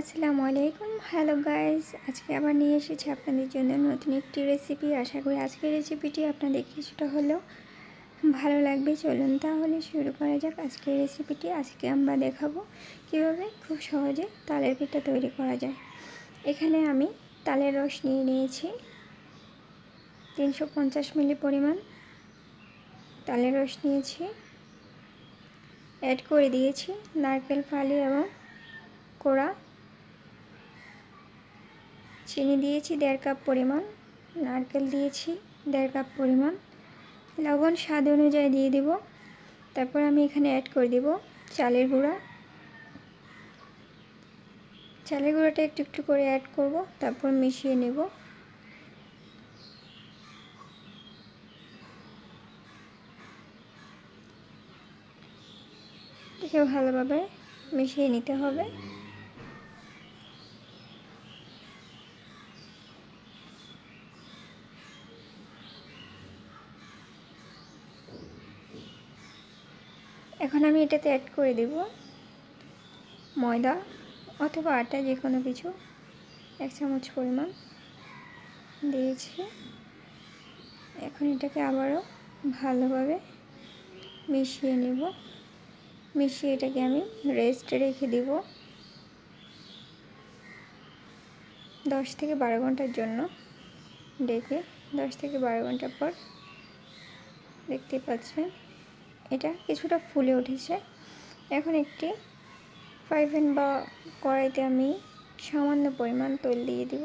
আসসালামু আলাইকুম hello guys আজকে আবার নিয়ে এসেছি আপনাদের জন্য নতুন একটি রেসিপি আশা করি আজকের রেসিপিটি আপনাদের কিছুটা হলেও ভালো লাগবে চলুন তাহলে শুরু করা যাক আজকের রেসিপিটি আজকে আমরা দেখাবো কিভাবে খুব সহজে তালের পিঠা তৈরি করা যায় এখানে আমি তালের রস নিয়ে নিয়েছি তিনশো পঞ্চাশ মিলি পরিমাণ তালের রস নিয়েছি অ্যাড করে দিয়েছি নারকেল ফালি এবং কোড়া চিনি দিয়েছি দেড় কাপ পরিমাণ নারকেল দিয়েছি দেড় কাপ পরিমাণ লবণ স্বাদ অনুযায়ী দিয়ে দিব তারপর আমি এখানে অ্যাড করে দিব চালের গুঁড়া চালের গুঁড়োটা একটু একটু করে অ্যাড করব তারপর মিশিয়ে নেব দেখে ভালোভাবে মিশিয়ে নিতে হবে এখন আমি এটাতে অ্যাড করে দেব ময়দা অথবা আটা যে কোনো কিছু এক চামচ পরিমাণ দিয়েছি এখন এটাকে আবারও ভালোভাবে মিশিয়ে নেব মিশিয়ে এটাকে আমি রেস্ট রেখে দেব দশ থেকে বারো ঘন্টার জন্য ডেকে দশ থেকে বারো ঘন্টা পর দেখতে পাচ্ছেন এটা কিছুটা ফুলে উঠেছে এখন একটি ফাইভেন বা কড়াইতে আমি সামান্য পরিমাণ তেল দিয়ে দিব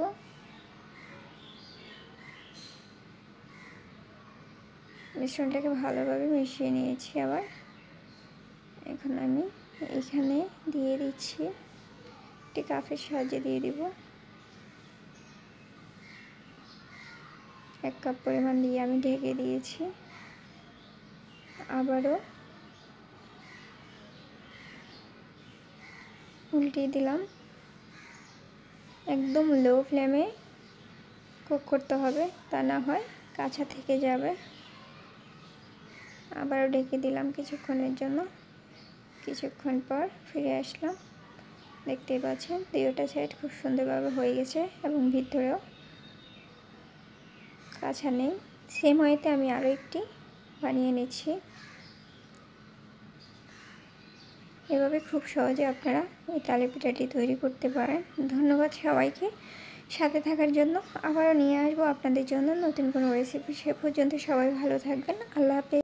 মিশ্রণটাকে ভালোভাবে মিশিয়ে নিয়েছি আবার এখন আমি এখানে দিয়ে দিচ্ছি একটি কাপের সাহায্যে দিয়ে দিব এক কাপ পরিমাণ দিয়ে আমি ঢেকে দিয়েছি আবারও উল্টিয়ে দিলাম একদম লো ফ্লেমে কুক করতে হবে তা না হয় কাঁচা থেকে যাবে আবারও ডেকে দিলাম কিছুক্ষণের জন্য কিছুক্ষণ পর ফিরে আসলাম দেখতেই পাচ্ছেন দুইটা সাইড খুব সুন্দরভাবে হয়ে গেছে এবং ভিতরেও কাঁচা নেই সেম হয়েতে আমি আরও একটি বানিয়ে নিচ্ছি এভাবে খুব সহজে আপনারা এই তালে পিঠাটি তৈরি করতে পারেন ধন্যবাদ সবাইকে সাথে থাকার জন্য আবারও নিয়ে আসবো আপনাদের জন্য নতুন কোনো রেসিপি সে পর্যন্ত সবাই ভালো থাকবেন আল্লাহ হাফেজ